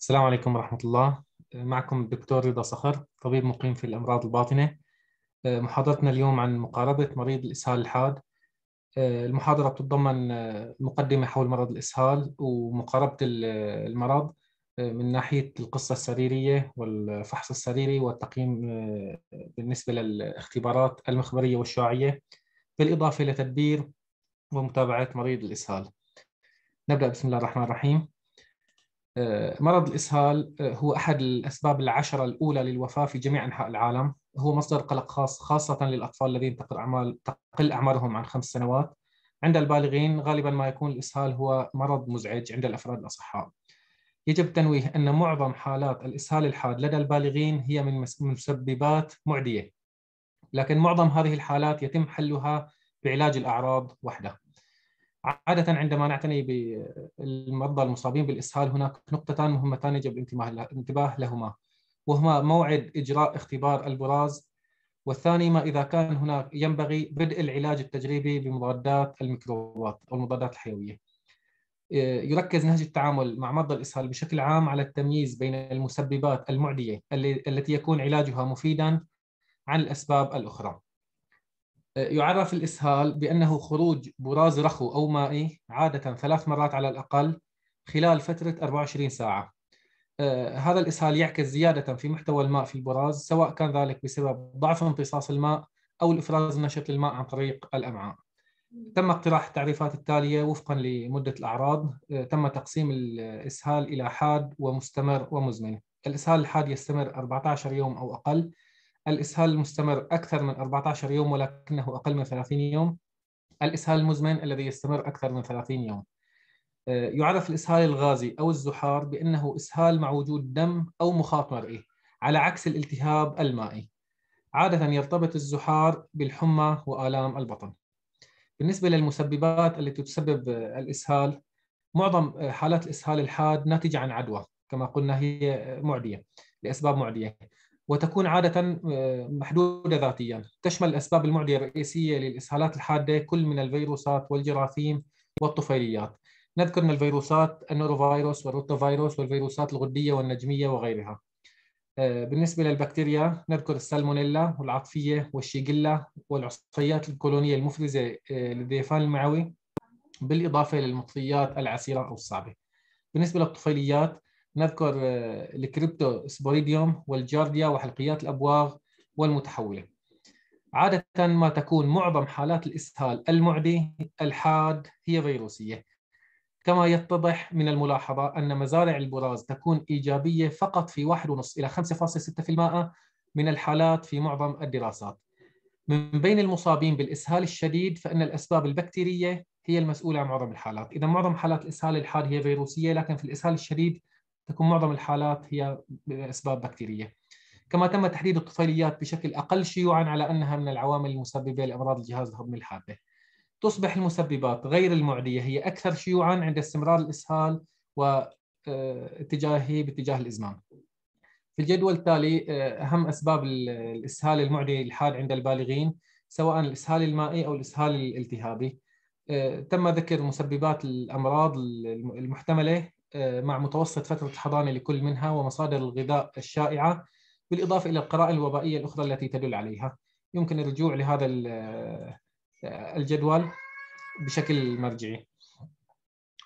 السلام عليكم ورحمة الله معكم الدكتور رضا صخر طبيب مقيم في الأمراض الباطنة آه، محاضرتنا اليوم عن مقاربة مريض الإسهال الحاد آه، المحاضرة بتتضمن آه، مقدمة حول مرض الإسهال ومقاربة المرض من ناحية القصة السريرية والفحص السريري والتقييم بالنسبة للاختبارات المخبرية والشعاعية بالإضافة لتدبير ومتابعة مريض الإسهال نبدأ بسم الله الرحمن الرحيم آه، مرض الإسهال آه، هو أحد الأسباب العشرة الأولى للوفاة في جميع أنحاء العالم هو مصدر قلق خاص خاصة للأطفال الذين تقل, أعمال تقل أعمارهم عن خمس سنوات عند البالغين غالبا ما يكون الإسهال هو مرض مزعج عند الأفراد الأصحاء يجب التنويه أن معظم حالات الإسهال الحاد لدى البالغين هي من مسببات معدية لكن معظم هذه الحالات يتم حلها بعلاج الأعراض وحده عادة عندما نعتني بالمرضى المصابين بالإسهال هناك نقطتان مهمتان يجب الانتباه لهما وهما موعد إجراء اختبار البراز والثاني ما إذا كان هناك ينبغي بدء العلاج التجريبي بمضادات الميكروبات أو المضادات الحيوية آه، يركز نهج التعامل مع مرضى الإسهال بشكل عام على التمييز بين المسببات المعدية التي يكون علاجها مفيداً عن الأسباب الأخرى يعرف الإسهال بأنه خروج براز رخو أو مائي عادة ثلاث مرات على الأقل خلال فترة 24 ساعة آه، هذا الإسهال يعكس زيادة في محتوى الماء في البراز سواء كان ذلك بسبب ضعف امتصاص الماء أو الإفراز النشط للماء عن طريق الأمعاء تم اقتراح التعريفات التالية وفقا لمدة الأعراض آه، تم تقسيم الإسهال إلى حاد ومستمر ومزمن الإسهال الحاد يستمر 14 يوم أو أقل الإسهال المستمر أكثر من 14 يوم ولكنه أقل من 30 يوم الإسهال المزمن الذي يستمر أكثر من 30 يوم آه، يعرف الإسهال الغازي أو الزحار بأنه إسهال مع وجود دم أو مخاط مرئي على عكس الالتهاب المائي عادة يرتبط الزحار بالحمى وآلام البطن بالنسبة للمسببات التي تسبب آه، الإسهال معظم آه، حالات الإسهال الحاد ناتجة عن عدوى كما قلنا هي معدية لأسباب معدية وتكون عادة آه، محدودة ذاتيا تشمل الأسباب المعدية الرئيسية للإسهالات الحادة كل من الفيروسات والجراثيم والطفيليات نذكر من الفيروسات النوروفيروس والروتوفيروس والفيروسات الغدية والنجمية وغيرها آه، بالنسبة للبكتيريا نذكر السالمونيلا والعطفية والشيجيلا والعصيات الكولونية المفرزة آه، للديفان المعوي بالإضافة للمطفيات العسيرة أو الصعبة بالنسبة للطفيليات نذكر آه، الكريبتو سبوريديوم والجارديا وحلقيات الأبواغ والمتحولة عادة ما تكون معظم حالات الإسهال المعدي الحاد هي فيروسية كما يتضح من الملاحظة أن مزارع البراز تكون إيجابية فقط في 1.5 إلى 5.6% من الحالات في معظم الدراسات من بين المصابين بالإسهال الشديد فإن الأسباب البكتيرية هي المسؤولة عن معظم الحالات إذا معظم حالات الإسهال الحاد هي فيروسية لكن في الإسهال الشديد تكون معظم الحالات هي بأسباب بكتيرية كما تم تحديد الطفيليات بشكل أقل شيوعا على أنها من العوامل المسببة لأمراض الجهاز الهضمي الحادة تصبح المسببات غير المعدية هي أكثر شيوعا عند استمرار الإسهال واتجاهه آه، باتجاه الإزمام في الجدول التالي آه، أهم أسباب الإسهال المعدي الحاد عند البالغين سواء الإسهال المائي أو الإسهال الالتهابي آه، تم ذكر مسببات الأمراض المحتملة آه، مع متوسط فترة الحضانة لكل منها ومصادر الغذاء الشائعة بالإضافة إلى القرائن الوبائية الأخرى التي تدل عليها يمكن الرجوع لهذا آه، الجدول بشكل مرجعي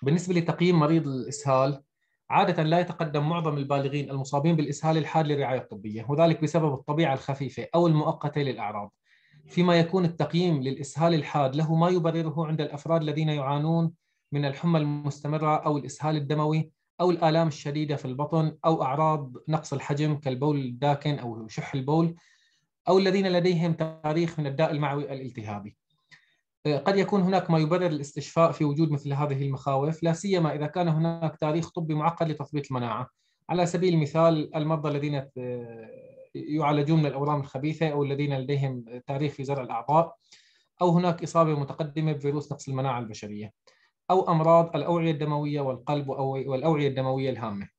بالنسبة لتقييم مريض الإسهال عادة لا يتقدم معظم البالغين المصابين بالإسهال الحاد للرعاية الطبية وذلك بسبب الطبيعة الخفيفة أو المؤقتة للأعراض فيما يكون التقييم للإسهال الحاد له ما يبرره عند الأفراد الذين يعانون من الحمى المستمرة أو الإسهال الدموي أو الآلام الشديدة في البطن أو أعراض نقص الحجم كالبول الداكن أو شح البول أو الذين لديهم تاريخ من الداء المعوي الالتهابي آه، قد يكون هناك ما يبرر الاستشفاء في وجود مثل هذه المخاوف لا سيما إذا كان هناك تاريخ طبي معقد لتثبيت المناعة على سبيل المثال المرضى الذين آه، يعالجون من الأورام الخبيثة أو الذين لديهم تاريخ في زرع الأعضاء أو هناك إصابة متقدمة بفيروس نقص المناعة البشرية أو أمراض الأوعية الدموية والقلب والأوعية الدموية الهامة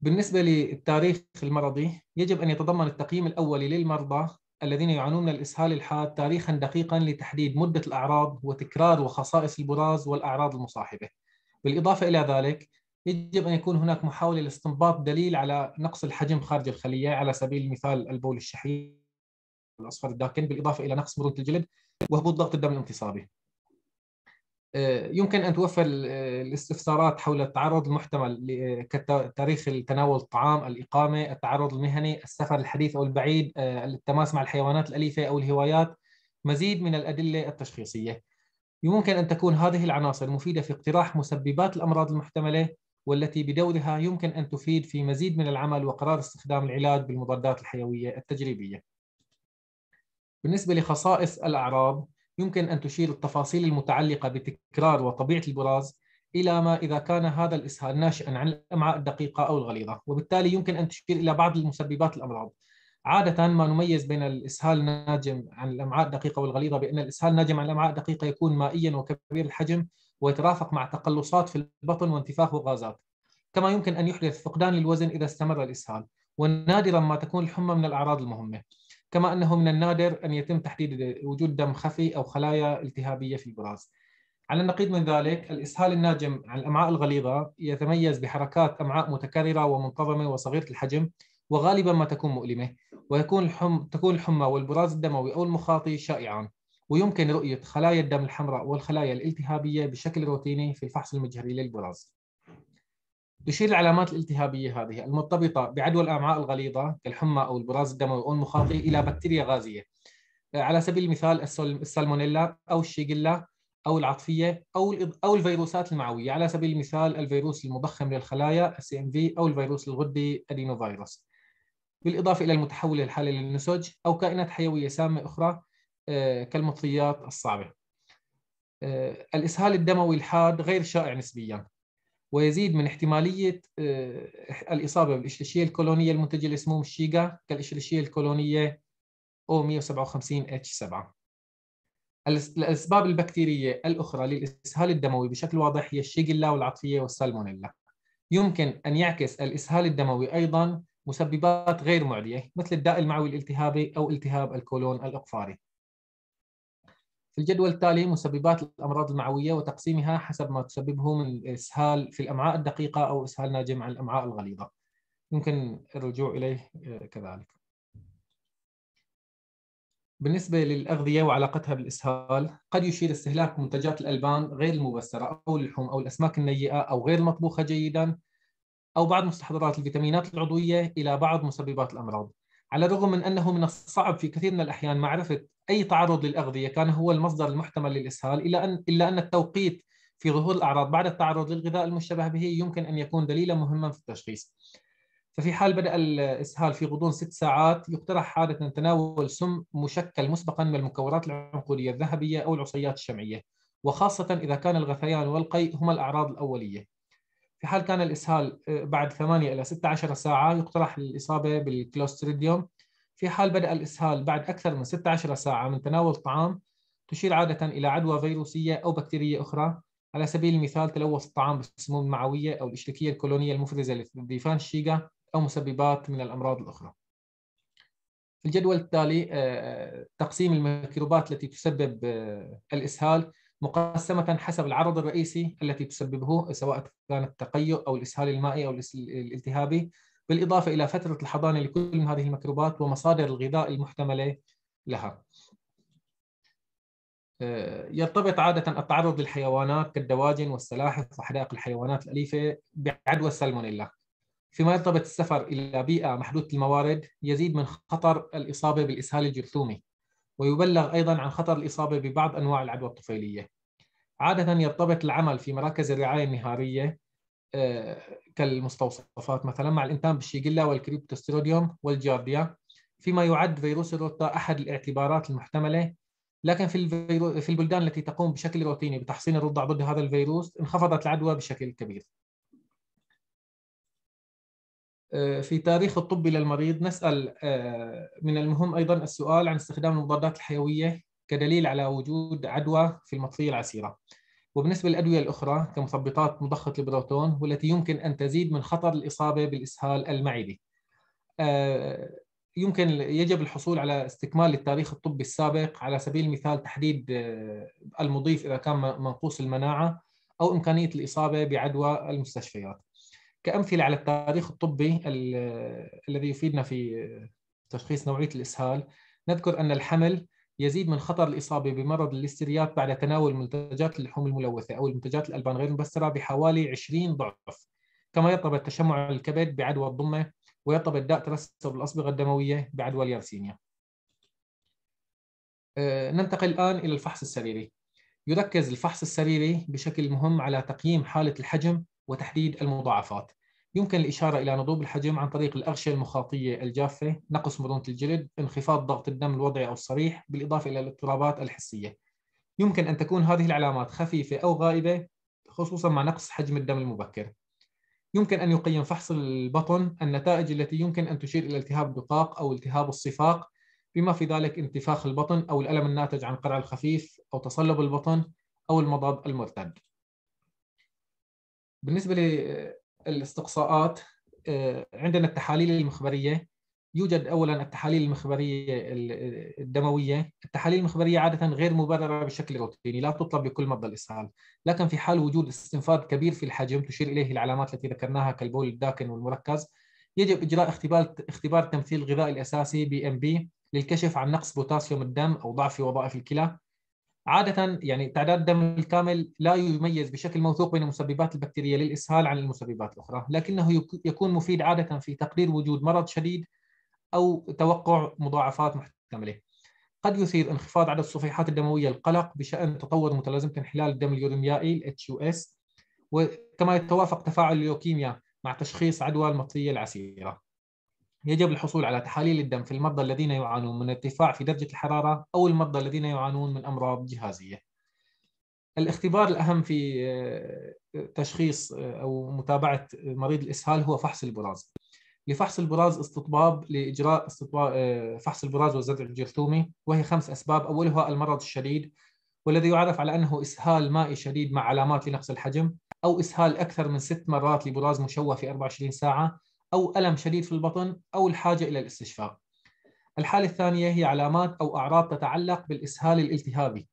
بالنسبة للتاريخ المرضي يجب أن يتضمن التقييم الأولي للمرضى الذين يعانون من الإسهال الحاد تاريخا دقيقا لتحديد مدة الأعراض وتكرار وخصائص البراز والأعراض المصاحبة بالإضافة إلى ذلك يجب أن يكون هناك محاولة لاستنباط دليل على نقص الحجم خارج الخلية على سبيل المثال البول الشحيح الأصفر الداكن بالإضافة إلى نقص مرونة الجلد وهبوط ضغط الدم الانتصابي آه، يمكن أن توفر آه، الاستفسارات حول التعرض المحتمل آه، كتاريخ تناول الطعام، الإقامة، التعرض المهني، السفر الحديث أو البعيد، التماس مع الحيوانات الأليفة أو الهوايات، مزيد من الأدلة التشخيصية. يمكن أن تكون هذه العناصر مفيدة في اقتراح مسببات الأمراض المحتملة والتي بدورها يمكن أن تفيد في مزيد من العمل وقرار استخدام العلاج بالمضادات الحيوية التجريبية. بالنسبة لخصائص الأعراض يمكن أن تشير التفاصيل المتعلقة بتكرار وطبيعة البراز إلى ما إذا كان هذا الإسهال ناشئا عن الأمعاء الدقيقة أو الغليظة وبالتالي يمكن أن تشير إلى بعض المسببات الأمراض عادة ما نميز بين الإسهال الناجم عن الأمعاء الدقيقة والغليظة بأن الإسهال الناجم عن الأمعاء الدقيقة يكون مائيا وكبير الحجم ويترافق مع تقلصات في البطن وانتفاخ غازات كما يمكن أن يحدث فقدان للوزن إذا استمر الإسهال ونادرا ما تكون الحمى من الأعراض المهمة كما أنه من النادر أن يتم تحديد وجود دم خفي أو خلايا التهابية في البراز على النقيض من ذلك الإسهال الناجم عن الأمعاء الغليظة يتميز بحركات أمعاء متكررة ومنتظمة وصغيرة الحجم وغالبا ما تكون مؤلمة ويكون الحم... تكون الحمى والبراز الدموي أو المخاطي شائعان ويمكن رؤية خلايا الدم الحمراء والخلايا الالتهابية بشكل روتيني في الفحص المجهري للبراز بشير العلامات الالتهابية هذه المرتبطة بعدوى الأمعاء الغليظة كالحمى أو البراز الدموي أو المخاطي إلى بكتيريا غازية آه، على سبيل المثال السالمونيلا أو الشيجيلا أو العطفية أو أو الفيروسات المعوية على سبيل المثال الفيروس المضخم للخلايا السي ام في أو الفيروس الغدي ادينوفيروس. بالإضافة إلى المتحول الحالي للنسج أو كائنات حيوية سامة أخرى آه، كالمطفيات الصعبة آه، الإسهال الدموي الحاد غير شائع نسبياً ويزيد من احتمالية آه، الإصابة بالإشليشية الكولونية المنتجة لسموم الشيغا كالإشليشية الكولونية O157H7 الأسباب البكتيرية الأخرى للإسهال الدموي بشكل واضح هي الشيغلا والعطفية والسالمونيلا يمكن أن يعكس الإسهال الدموي أيضاً مسببات غير معدية مثل الداء المعوي الالتهابي أو التهاب الكولون الأقفاري في الجدول التالي مسببات الامراض المعويه وتقسيمها حسب ما تسببه من اسهال في الامعاء الدقيقه او اسهال ناجم عن الامعاء الغليظه. يمكن الرجوع اليه آه، كذلك. بالنسبه للاغذيه وعلاقتها بالاسهال، قد يشير استهلاك منتجات الالبان غير المبستره او اللحوم او الاسماك النيئه او غير المطبوخه جيدا او بعض مستحضرات الفيتامينات العضويه الى بعض مسببات الامراض. على الرغم من انه من الصعب في كثير من الاحيان معرفه أي تعرض للأغذية كان هو المصدر المحتمل للإسهال إلا أن إلا أن التوقيت في ظهور الأعراض بعد التعرض للغذاء المشتبه به يمكن أن يكون دليلا مهما في التشخيص. ففي حال بدأ الإسهال في غضون ست ساعات يقترح عادة تناول سم مشكل مسبقا من المكورات العنقودية الذهبية أو العصيات الشمعية وخاصة إذا كان الغثيان والقيء هما الأعراض الأولية في حال كان الإسهال آه، بعد 8 إلى 16 ساعة يقترح الإصابة بالكلوستريديوم في حال بدأ الإسهال بعد أكثر من 16 ساعة من تناول الطعام تشير عادة إلى عدوى فيروسية أو بكتيرية أخرى على سبيل المثال تلوث الطعام بالسموم المعوية أو الاشتكية الكولونية المفرزة لديفان الشيقة أو مسببات من الأمراض الأخرى في الجدول التالي آه، تقسيم الميكروبات التي تسبب آه، الإسهال مقسمة حسب العرض الرئيسي التي تسببه سواء كان التقيؤ أو الإسهال المائي أو الالتهابي بالإضافة إلى فترة الحضانة لكل من هذه الميكروبات ومصادر الغذاء المحتملة لها آه، يرتبط عادة التعرض للحيوانات كالدواجن والسلاحف وحدائق الحيوانات الأليفة بعدوى السالمونيلا فيما يرتبط السفر إلى بيئة محدودة الموارد يزيد من خطر الإصابة بالإسهال الجرثومي ويبلغ أيضا عن خطر الإصابة ببعض أنواع العدوى الطفيلية عادة يرتبط العمل في مراكز الرعاية النهارية كالمستوصفات مثلا مع بالشيجلا والكريبتوستروديوم والجارديا فيما يعد فيروس الروتا أحد الاعتبارات المحتملة لكن في في البلدان التي تقوم بشكل روتيني بتحصين الرضع ضد هذا الفيروس انخفضت العدوى بشكل كبير. آه، في تاريخ الطبي للمريض نسأل آه، من المهم أيضا السؤال عن استخدام المضادات الحيوية كدليل على وجود عدوى في المطفية العسيرة وبالنسبة للأدوية الأخرى كمثبطات مضخة البروتون والتي يمكن أن تزيد من خطر الإصابة بالإسهال المعدي آه، يمكن يجب الحصول على استكمال التاريخ الطبي السابق على سبيل المثال تحديد آه، المضيف إذا كان منقوص المناعة أو إمكانية الإصابة بعدوى المستشفيات كأمثلة على التاريخ الطبي آه، الذي يفيدنا في تشخيص نوعية الإسهال نذكر أن الحمل يزيد من خطر الإصابة بمرض الاستريات بعد تناول منتجات اللحوم الملوثة أو المنتجات الألبان غير المبسترة بحوالي 20 ضعف كما يرتبط تشمع الكبد بعدوى الضمة ويرتبط داء ترسب الأصبغة الدموية بعدوى اليرسينيا آه، ننتقل الآن إلى الفحص السريري يركز الفحص السريري بشكل مهم على تقييم حالة الحجم وتحديد المضاعفات يمكن الإشارة إلى نضوب الحجم عن طريق الأغشية المخاطية الجافة، نقص مرونة الجلد، انخفاض ضغط الدم الوضعي أو الصريح، بالإضافة إلى الاضطرابات الحسية. يمكن أن تكون هذه العلامات خفيفة أو غائبة خصوصا مع نقص حجم الدم المبكر. يمكن أن يقيم فحص البطن النتائج التي يمكن أن تشير إلى التهاب الدقاق أو التهاب الصفاق بما في ذلك انتفاخ البطن أو الألم الناتج عن قرع الخفيف أو تصلب البطن أو المضاد المرتد. بالنسبة الاستقصاءات آه، عندنا التحاليل المخبريه يوجد اولا التحاليل المخبريه الدمويه، التحاليل المخبريه عاده غير مبرره بشكل روتيني، لا تطلب لكل مرضى الاسهال، لكن في حال وجود استنفاذ كبير في الحجم تشير اليه العلامات التي ذكرناها كالبول الداكن والمركز، يجب اجراء اختبار اختبار التمثيل الغذائي الاساسي بي ام بي للكشف عن نقص بوتاسيوم الدم او ضعف في وظائف الكلى، عادة يعني تعداد الدم الكامل لا يميز بشكل موثوق بين المسببات البكتيرية للإسهال عن المسببات الأخرى لكنه يكون مفيد عادة في تقرير وجود مرض شديد أو توقع مضاعفات محتملة قد يثير انخفاض عدد الصفيحات الدموية القلق بشأن تطور متلازمة انحلال الدم اليوريميائي HUS وكما يتوافق تفاعل اليوكيميا مع تشخيص عدوى المطية العسيرة يجب الحصول على تحاليل الدم في المرضى الذين يعانون من ارتفاع في درجة الحرارة أو المرضى الذين يعانون من أمراض جهازية. الاختبار الأهم في آه، تشخيص آه، أو متابعة مريض الإسهال هو فحص البراز. لفحص البراز استطباب لإجراء استطباب آه، فحص البراز والزرع الجرثومي وهي خمس أسباب أولها المرض الشديد والذي يعرف على أنه إسهال مائي شديد مع علامات لنقص الحجم أو إسهال أكثر من ست مرات لبراز مشوه في 24 ساعة أو ألم شديد في البطن أو الحاجة إلى الاستشفاء الحالة الثانية هي علامات أو أعراض تتعلق بالإسهال الالتهابي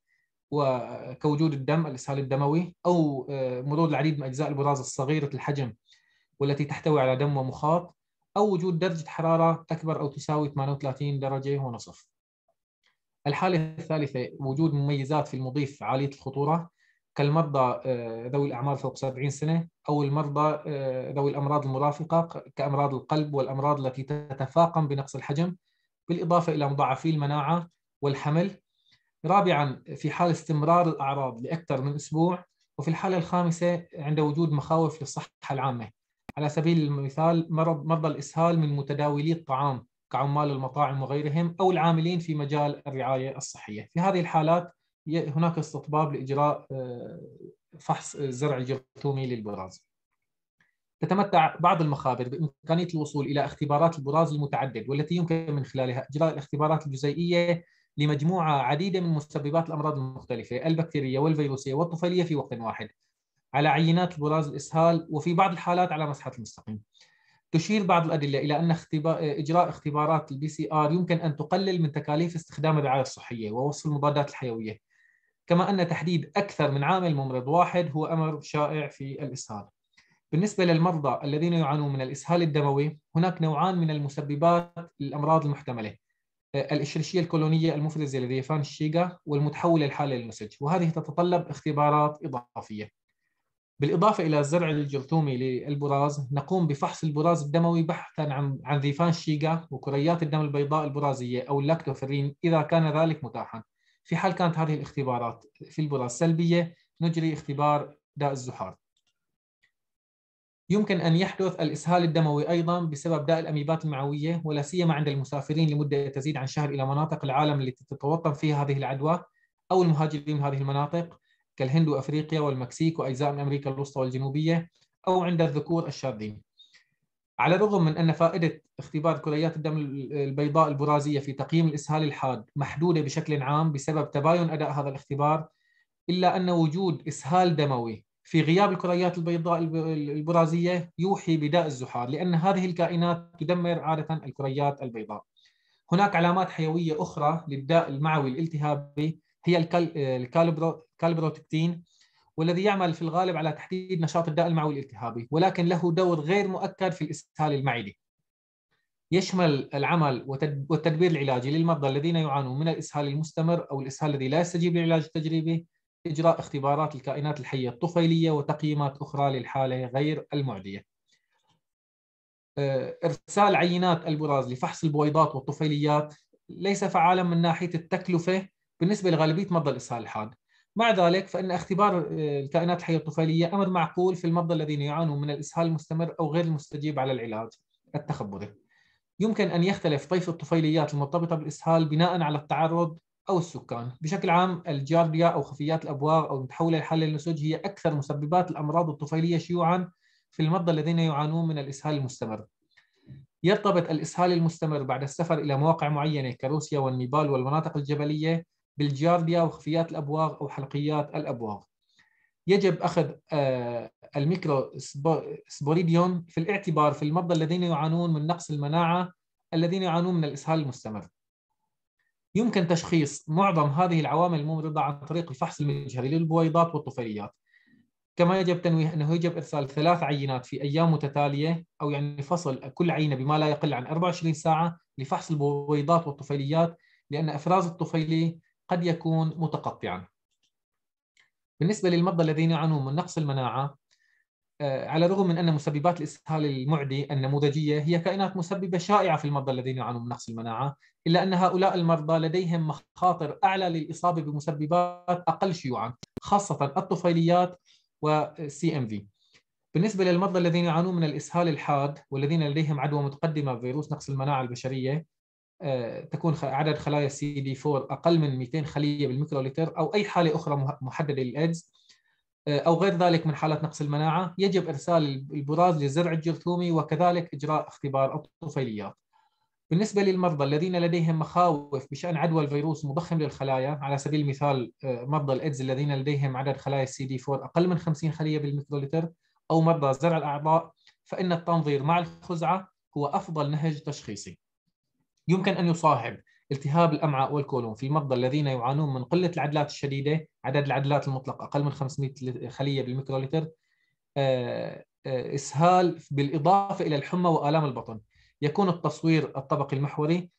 وكوجود الدم الإسهال الدموي أو آه، مرور العديد من أجزاء البراز الصغيرة الحجم والتي تحتوي على دم ومخاط أو وجود درجة حرارة أكبر أو تساوي 38 درجة ونصف الحالة الثالثة وجود مميزات في المضيف عالية الخطورة كالمرضى آه، ذوي الأعمار فوق 70 سنة أو المرضى آه، ذوي الأمراض المرافقة كأمراض القلب والأمراض التي تتفاقم بنقص الحجم بالإضافة إلى مضاعفي المناعة والحمل رابعا في حال استمرار الأعراض لأكثر من أسبوع وفي الحالة الخامسة عند وجود مخاوف للصحة العامة على سبيل المثال مرض مرضى الإسهال من متداولي الطعام كعمال المطاعم وغيرهم أو العاملين في مجال الرعاية الصحية في هذه الحالات هناك استطباب لإجراء آه، فحص زرع جرثومي للبراز تتمتع بعض المخابر بإمكانية الوصول إلى اختبارات البراز المتعدد والتي يمكن من خلالها إجراء الاختبارات الجزيئية لمجموعة عديدة من مسببات الأمراض المختلفة البكتيرية والفيروسية والطفيلية في وقت واحد على عينات البراز الإسهال وفي بعض الحالات على مسحة المستقيم تشير بعض الأدلة إلى أن اختبار آه، إجراء اختبارات البي سي آر يمكن أن تقلل من تكاليف استخدام الرعاية الصحية ووصف المضادات الحيوية كما أن تحديد أكثر من عامل ممرض واحد هو أمر شائع في الإسهال بالنسبة للمرضى الذين يعانون من الإسهال الدموي هناك نوعان من المسببات للأمراض المحتملة آه، الإشرشية الكولونية المفرزة لذيفان الشيقة والمتحولة الحالة للنسج وهذه تتطلب اختبارات إضافية بالإضافة إلى الزرع الجرثومي للبراز نقوم بفحص البراز الدموي بحثا عن عن ذيفان شيغا وكريات الدم البيضاء البرازية أو اللاكتوفرين إذا كان ذلك متاحا في حال كانت هذه الاختبارات في البراز سلبية نجري اختبار داء الزحار يمكن أن يحدث الإسهال الدموي أيضا بسبب داء الأميبات المعوية ولا سيما عند المسافرين لمدة تزيد عن شهر إلى مناطق العالم التي تتوطن فيها هذه العدوى أو المهاجرين من هذه المناطق كالهند وأفريقيا والمكسيك وأجزاء من أمريكا الوسطى والجنوبية أو عند الذكور الشاذين على الرغم من أن فائدة اختبار كليات الدم البيضاء البرازية في تقييم الإسهال الحاد محدودة بشكل عام بسبب تباين أداء هذا الاختبار إلا أن وجود إسهال دموي في غياب الكريات البيضاء البرازية يوحي بداء الزحار لأن هذه الكائنات تدمر عادة الكريات البيضاء هناك علامات حيوية أخرى للداء المعوي الالتهابي هي آه، الكالبروتكتين والذي يعمل في الغالب على تحديد نشاط الداء المعوي الالتهابي ولكن له دور غير مؤكد في الإسهال المعدي يشمل العمل والتدبير العلاجي للمرضى الذين يعانون من الإسهال المستمر أو الإسهال الذي لا يستجيب للعلاج التجريبي إجراء اختبارات الكائنات الحية الطفيلية وتقييمات أخرى للحالة غير المعدية آه، إرسال عينات البراز لفحص البويضات والطفيليات ليس فعالا من ناحية التكلفة بالنسبة لغالبية مرضى الإسهال الحاد مع ذلك فإن اختبار آه، الكائنات الحية الطفيلية أمر معقول في المرضى الذين يعانون من الإسهال المستمر أو غير المستجيب على العلاج التخبري يمكن أن يختلف طيف الطفيليات المرتبطة بالإسهال بناء على التعرض أو السكان بشكل عام الجارديا أو خفيات الأبواب أو المتحولة لحل النسج هي أكثر مسببات الأمراض الطفيلية شيوعاً في المرضى الذين يعانون من الإسهال المستمر يرتبط الإسهال المستمر بعد السفر إلى مواقع معينة كروسيا والنيبال والمناطق الجبلية بالجارديا وخفيات الأبواغ أو حلقيات الأبواغ يجب أخذ آه، الميكرو سبوريديون في الاعتبار في المرضى الذين يعانون من نقص المناعة الذين يعانون من الإسهال المستمر يمكن تشخيص معظم هذه العوامل الممرضة عن طريق الفحص المجهري للبويضات والطفيليات كما يجب تنويه أنه يجب إرسال ثلاث عينات في أيام متتالية أو يعني فصل كل عينة بما لا يقل عن 24 ساعة لفحص البويضات والطفيليات لأن إفراز الطفيلي قد يكون متقطعا بالنسبة للمرضى الذين يعانون من نقص المناعة آه، على الرغم من أن مسببات الإسهال المعدي النموذجية هي كائنات مسببة شائعة في المرضى الذين يعانون من نقص المناعة إلا أن هؤلاء المرضى لديهم مخاطر أعلى للإصابة بمسببات أقل شيوعا خاصة الطفيليات و ام في بالنسبة للمرضى الذين يعانون من الإسهال الحاد والذين لديهم عدوى متقدمة بفيروس نقص المناعة البشرية آه، تكون عدد خلايا سي دي 4 اقل من 200 خليه بالميكروليتر او اي حاله اخرى محدده للايدز آه، او غير ذلك من حالات نقص المناعه يجب ارسال البراز للزرع الجرثومي وكذلك اجراء اختبار الطفيليات. بالنسبه للمرضى الذين لديهم مخاوف بشان عدوى الفيروس مضخم للخلايا على سبيل المثال آه، مرضى الايدز الذين لديهم عدد خلايا السي دي 4 اقل من 50 خليه بالميكروليتر او مرضى زرع الاعضاء فان التنظير مع الخزعه هو افضل نهج تشخيصي. يمكن أن يصاحب التهاب الأمعاء والكولون في المرضى الذين يعانون من قلة العدلات الشديدة عدد العدلات المطلق أقل من 500 خلية بالميكروليتر آه، آه، إسهال بالإضافة إلى الحمى وآلام البطن يكون التصوير الطبقي المحوري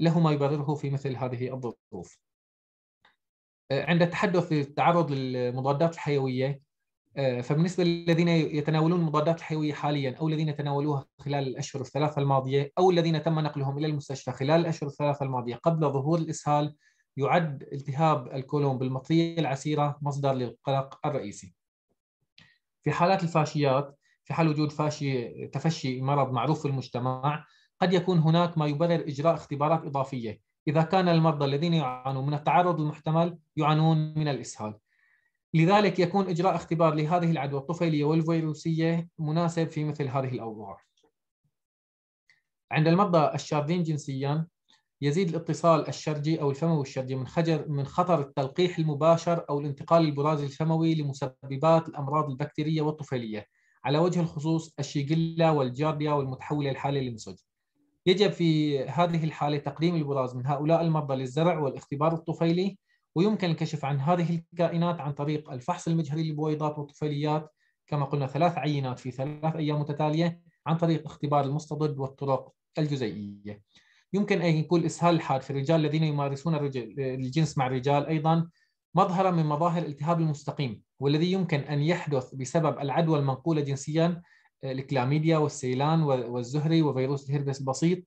له ما يبرره في مثل هذه الظروف آه، عند التحدث التعرض للمضادات الحيوية آه، فبالنسبة للذين يتناولون المضادات الحيوية حاليا أو الذين تناولوها خلال الأشهر الثلاثة الماضية أو الذين تم نقلهم إلى المستشفى خلال الأشهر الثلاثة الماضية قبل ظهور الإسهال يعد التهاب الكولون بالمطية العسيرة مصدر للقلق الرئيسي في حالات الفاشيات في حال وجود فاشي تفشي مرض معروف في المجتمع قد يكون هناك ما يبرر إجراء اختبارات إضافية إذا كان المرضى الذين يعانون من التعرض المحتمل يعانون من الإسهال لذلك يكون إجراء اختبار لهذه العدوى الطفيلية والفيروسية مناسب في مثل هذه الأوضاع عند المرضى الشاذين جنسياً يزيد الاتصال الشرجي او الفموي الشرجي من خجر من خطر التلقيح المباشر او الانتقال البرازي الفموي لمسببات الامراض البكتيريه والطفيليه على وجه الخصوص الشيغلا والجارديا والمتحوله الحاله للنسج. يجب في هذه الحاله تقديم البراز من هؤلاء المرضى للزرع والاختبار الطفيلي ويمكن الكشف عن هذه الكائنات عن طريق الفحص المجهري للبويضات والطفيليات كما قلنا ثلاث عينات في ثلاث أيام متتالية عن طريق اختبار المستضد والطرق الجزيئية يمكن أن يكون إسهال الحاد في الرجال الذين يمارسون الجنس مع الرجال أيضا مظهرا من مظاهر الالتهاب المستقيم والذي يمكن أن يحدث بسبب العدوى المنقولة جنسيا الكلاميديا والسيلان والزهري وفيروس الهربس البسيط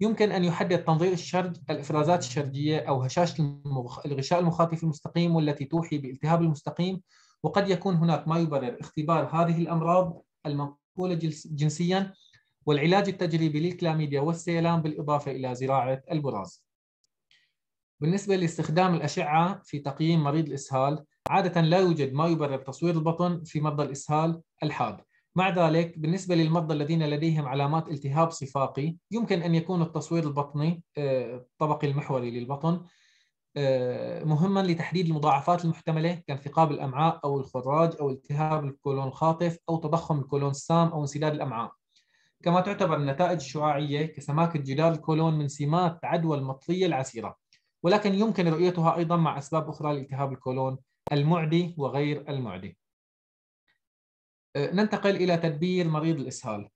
يمكن أن يحدد تنظير الشرج الإفرازات الشرجية أو هشاشة المخ... الغشاء المخاطي المستقيم والتي توحي بالتهاب المستقيم وقد يكون هناك ما يبرر اختبار هذه الأمراض المنقولة جنسيا والعلاج التجريبي للكلاميديا والسيلان بالإضافة إلى زراعة البراز بالنسبة لاستخدام الأشعة في تقييم مريض الإسهال عادة لا يوجد ما يبرر تصوير البطن في مرضى الإسهال الحاد مع ذلك بالنسبة للمرضى الذين لديهم علامات التهاب صفاقي يمكن أن يكون التصوير البطني آه، الطبقي المحوري للبطن آه، مهما لتحديد المضاعفات المحتملة كانثقاب الأمعاء أو الخراج أو التهاب الكولون الخاطف أو تضخم الكولون السام أو انسداد الأمعاء كما تعتبر النتائج الشعاعية كسماكة جدار الكولون من سمات عدوى المطلية العسيرة ولكن يمكن رؤيتها أيضا مع أسباب أخرى لالتهاب الكولون المعدي وغير المعدي آه، ننتقل إلى تدبير مريض الإسهال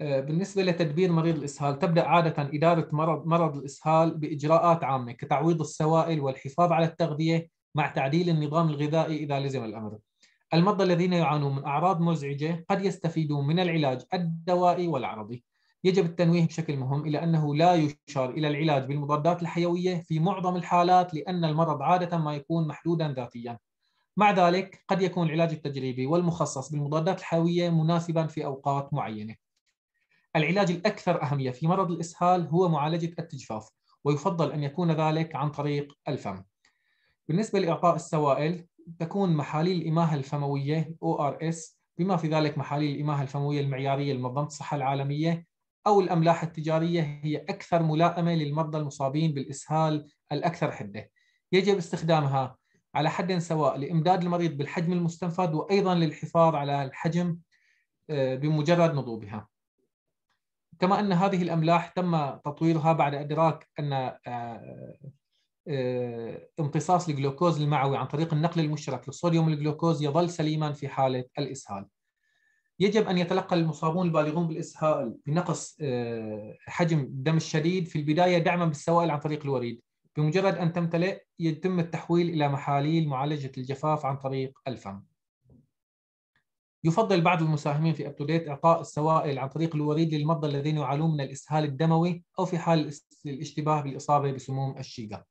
آه، بالنسبة لتدبير مريض الإسهال تبدأ عادة إدارة مرض, مرض الإسهال بإجراءات عامة كتعويض السوائل والحفاظ على التغذية مع تعديل النظام الغذائي إذا لزم الأمر المرضى الذين يعانون من أعراض مزعجة قد يستفيدون من العلاج الدوائي والعرضي يجب التنويه بشكل مهم إلى أنه لا يشار إلى العلاج بالمضادات الحيوية في معظم الحالات لأن المرض عادة ما يكون محدودا ذاتيا مع ذلك قد يكون العلاج التجريبي والمخصص بالمضادات الحيوية مناسبا في أوقات معينة العلاج الأكثر أهمية في مرض الإسهال هو معالجة التجفاف ويفضل أن يكون ذلك عن طريق الفم بالنسبة لإعطاء السوائل تكون محاليل الإماهة الفموية ORS بما في ذلك محاليل الإماهة الفموية المعيارية لمنظمة الصحة العالمية أو الأملاح التجارية هي أكثر ملائمة للمرضى المصابين بالإسهال الأكثر حدة يجب استخدامها على حد سواء لإمداد المريض بالحجم المستنفذ وأيضا للحفاظ على الحجم آه، بمجرد نضوبها كما أن هذه الأملاح تم تطويرها بعد إدراك أن آه، آه، امتصاص الجلوكوز المعوي عن طريق النقل المشترك للصوديوم الجلوكوز يظل سليما في حالة الإسهال يجب أن يتلقى المصابون البالغون بالإسهال بنقص حجم الدم الشديد في البداية دعما بالسوائل عن طريق الوريد بمجرد أن تمتلئ يتم التحويل إلى محاليل معالجة الجفاف عن طريق الفم يفضل بعض المساهمين في أبتوديت إعطاء السوائل عن طريق الوريد للمرضى الذين يعانون من الإسهال الدموي أو في حال الاشتباه بالإصابة بسموم الشيجا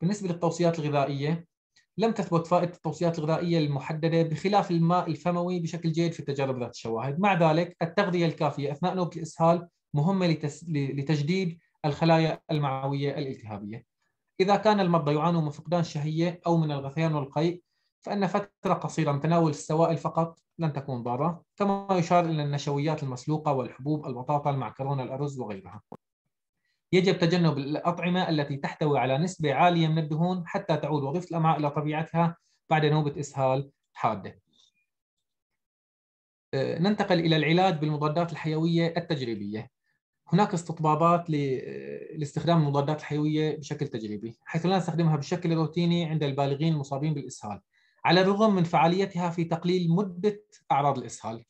بالنسبة للتوصيات الغذائية لم تثبت فائدة التوصيات الغذائية المحددة بخلاف الماء الفموي بشكل جيد في التجارب ذات الشواهد مع ذلك التغذية الكافية أثناء نوبة الإسهال مهمة لتجديد الخلايا المعوية الالتهابية إذا كان المرضى يعانون من فقدان الشهية أو من الغثيان والقيء فإن فترة قصيرة من تناول السوائل فقط لن تكون ضارة كما يشار إلى النشويات المسلوقة والحبوب البطاطا المعكرونة الأرز وغيرها يجب تجنب الأطعمة التي تحتوي على نسبة عالية من الدهون حتى تعود وظيفة الأمعاء إلى طبيعتها بعد نوبة إسهال حادة آه، ننتقل إلى العلاج بالمضادات الحيوية التجريبية هناك استطبابات لاستخدام المضادات الحيويه بشكل تجريبي، حيث لا نستخدمها بشكل روتيني عند البالغين المصابين بالاسهال، على الرغم من فعاليتها في تقليل مده اعراض الاسهال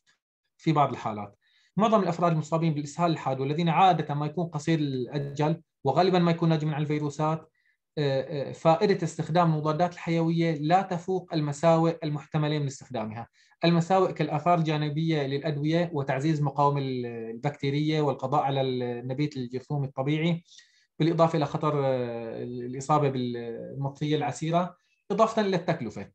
في بعض الحالات. معظم الافراد المصابين بالاسهال الحاد والذين عاده ما يكون قصير الاجل وغالبا ما يكون ناجم عن الفيروسات آه، آه، فائدة استخدام المضادات الحيوية لا تفوق المساوئ المحتملة من استخدامها المساوئ كالآثار الجانبية للأدوية وتعزيز مقاومة البكتيرية والقضاء على النبيت الجرثومي الطبيعي بالإضافة إلى خطر آه، الإصابة بالمطفية العسيرة إضافة للتكلفه.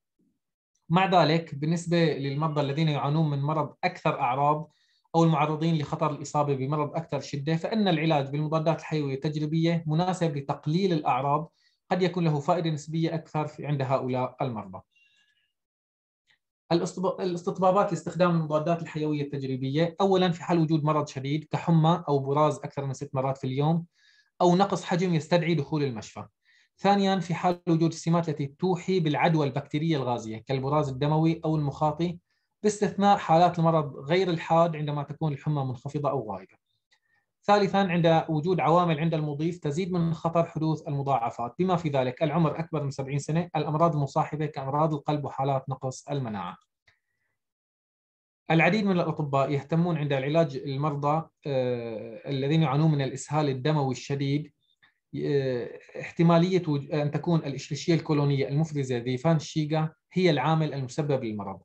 مع ذلك بالنسبة للمرضى الذين يعانون من مرض أكثر أعراض أو المعرضين لخطر الإصابة بمرض أكثر شدة فإن العلاج بالمضادات الحيوية التجريبية مناسب لتقليل الأعراض قد يكون له فائدة نسبية أكثر عند هؤلاء المرضى الاستطبابات لاستخدام المضادات الحيوية التجريبية أولا في حال وجود مرض شديد كحمى أو براز أكثر من ست مرات في اليوم أو نقص حجم يستدعي دخول المشفى ثانيا في حال وجود السمات التي توحي بالعدوى البكتيرية الغازية كالبراز الدموي أو المخاطي باستثناء حالات المرض غير الحاد عندما تكون الحمى منخفضة أو غائبة ثالثا عند وجود عوامل عند المضيف تزيد من خطر حدوث المضاعفات بما في ذلك العمر أكبر من 70 سنة الأمراض المصاحبة كأمراض القلب وحالات نقص المناعة العديد من الأطباء يهتمون عند العلاج المرضى آه، الذين يعانون من الإسهال الدموي الشديد آه، احتمالية أن تكون الإشريشية الكولونية المفرزة ذي فان شيغا هي العامل المسبب للمرض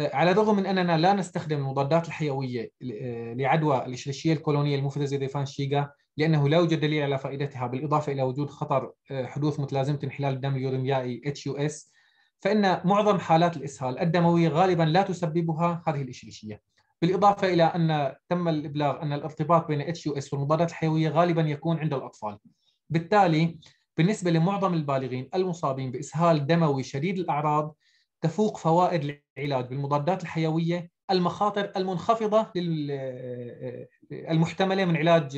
على الرغم من اننا لا نستخدم المضادات الحيويه آه، لعدوى الاشرشيه الكولونيه المفرزه ديفان شيغا لانه لا يوجد دليل على فائدتها بالاضافه الى وجود خطر آه، حدوث متلازمه انحلال الدم اليورميائي اتش يو اس فان معظم حالات الاسهال الدموي غالبا لا تسببها هذه الاشرشيه. بالاضافه الى ان تم الابلاغ ان الارتباط بين اتش يو اس والمضادات الحيويه غالبا يكون عند الاطفال. بالتالي بالنسبه لمعظم البالغين المصابين باسهال دموي شديد الاعراض تفوق فوائد العلاج بالمضادات الحيويه المخاطر المنخفضه المحتمله من علاج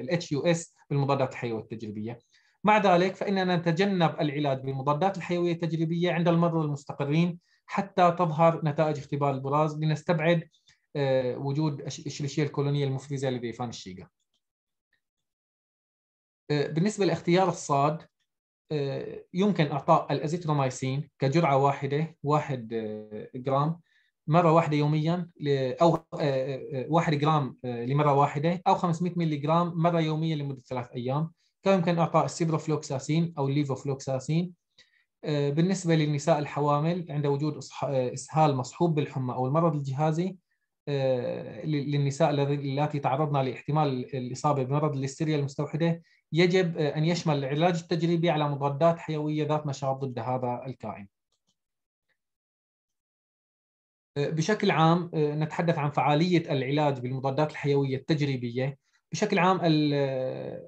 الاتش يو اس بالمضادات الحيويه التجريبيه. مع ذلك فاننا نتجنب العلاج بالمضادات الحيويه التجريبيه عند المرضى المستقرين حتى تظهر نتائج اختبار البراز لنستبعد آه، وجود الشريشيه الكولونيه المفرزه لديفان الشيقه. آه، بالنسبه لاختيار الصاد آه، يمكن اعطاء الازيترومايسين كجرعه واحده 1 آه، جرام مره واحده يوميا او 1 آه، جرام لمره واحده او 500 ملي جرام مره يوميا لمده ثلاث ايام كان يمكن اعطاء السيبروفلوكساسين او الليفوفلوكساسين بالنسبه للنساء الحوامل عند وجود اسهال مصحوب بالحمى او المرض الجهازي للنساء اللاتي تعرضن لاحتمال الاصابه بمرض الليستيريا المستوحده يجب أن يشمل العلاج التجريبي على مضادات حيوية ذات نشاط ضد هذا الكائن بشكل عام نتحدث عن فعالية العلاج بالمضادات الحيوية التجريبية بشكل عام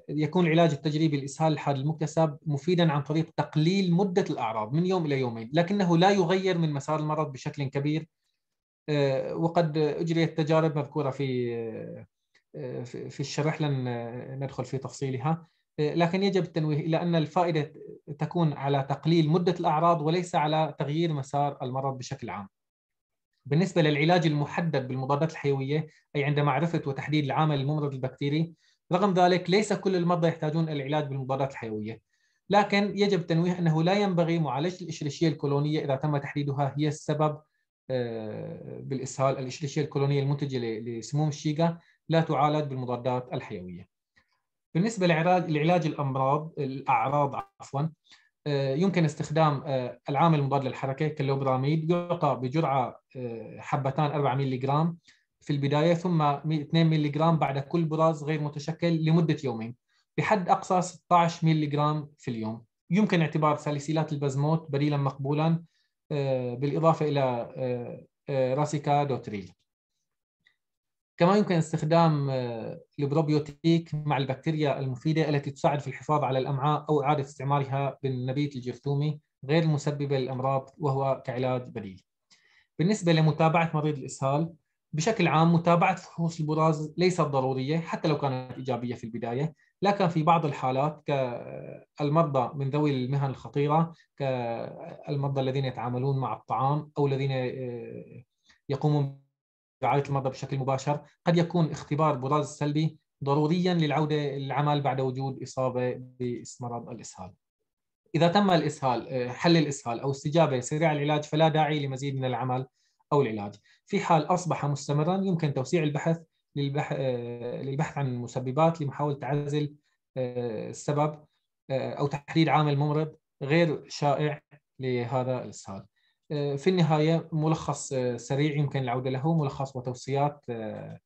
يكون العلاج التجريبي الإسهال الحاد المكتسب مفيدا عن طريق تقليل مدة الأعراض من يوم إلى يومين لكنه لا يغير من مسار المرض بشكل كبير وقد أجريت تجارب مذكورة في في الشرح لن ندخل في تفصيلها لكن يجب التنويه إلى أن الفائدة تكون على تقليل مدة الأعراض وليس على تغيير مسار المرض بشكل عام بالنسبة للعلاج المحدد بالمضادات الحيوية أي عند معرفة وتحديد العامل الممرض البكتيري رغم ذلك ليس كل المرضى يحتاجون العلاج بالمضادات الحيوية لكن يجب التنويه أنه لا ينبغي معالجة الإشريشية الكولونية إذا تم تحديدها هي السبب آه، بالإسهال الإشريشية الكولونية المنتجة لسموم الشيجا لا تعالج بالمضادات الحيوية بالنسبه لعلاج لعلاج الامراض الاعراض عفوا آه، يمكن استخدام آه، العامل المضاد للحركه كاللوبراميد يعطى بجرعه آه، حبتان 4 ملغ في البدايه ثم 2 ملغ بعد كل براز غير متشكل لمده يومين بحد اقصى 16 ملغ في اليوم يمكن اعتبار ساليسيلات البازموت بديلا مقبولا بالاضافه الى راسيكا دوتريل كما يمكن استخدام آه، البروبيوتيك مع البكتيريا المفيدة التي تساعد في الحفاظ على الأمعاء أو إعادة استعمارها بالنبيت الجرثومي غير المسببة للأمراض وهو كعلاج بديل بالنسبة لمتابعة مريض الإسهال بشكل عام متابعة فحوص البراز ليست ضرورية حتى لو كانت إيجابية في البداية لكن في بعض الحالات كالمرضى آه، من ذوي المهن الخطيرة كالمرضى آه، الذين يتعاملون مع الطعام أو الذين يقومون رعايه المرضى بشكل مباشر قد يكون اختبار براز سلبي ضروريا للعوده للعمل بعد وجود اصابه بمرض الاسهال. اذا تم الاسهال آه، حل الاسهال او استجابه سريع العلاج فلا داعي لمزيد من العمل او العلاج. في حال اصبح مستمرا يمكن توسيع البحث آه، للبحث عن المسببات لمحاوله تعزل آه، السبب او تحديد عامل ممرض غير شائع لهذا الاسهال. آه، في النهاية ملخص آه، سريع يمكن العودة له ملخص وتوصيات آه،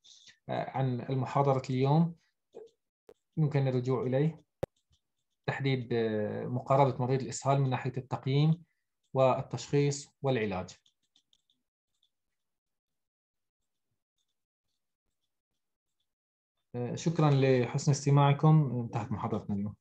عن المحاضرة اليوم يمكن الرجوع إليه تحديد مقاربة مريض الإسهال من ناحية التقييم والتشخيص والعلاج شكرا لحسن استماعكم انتهت محاضرتنا اليوم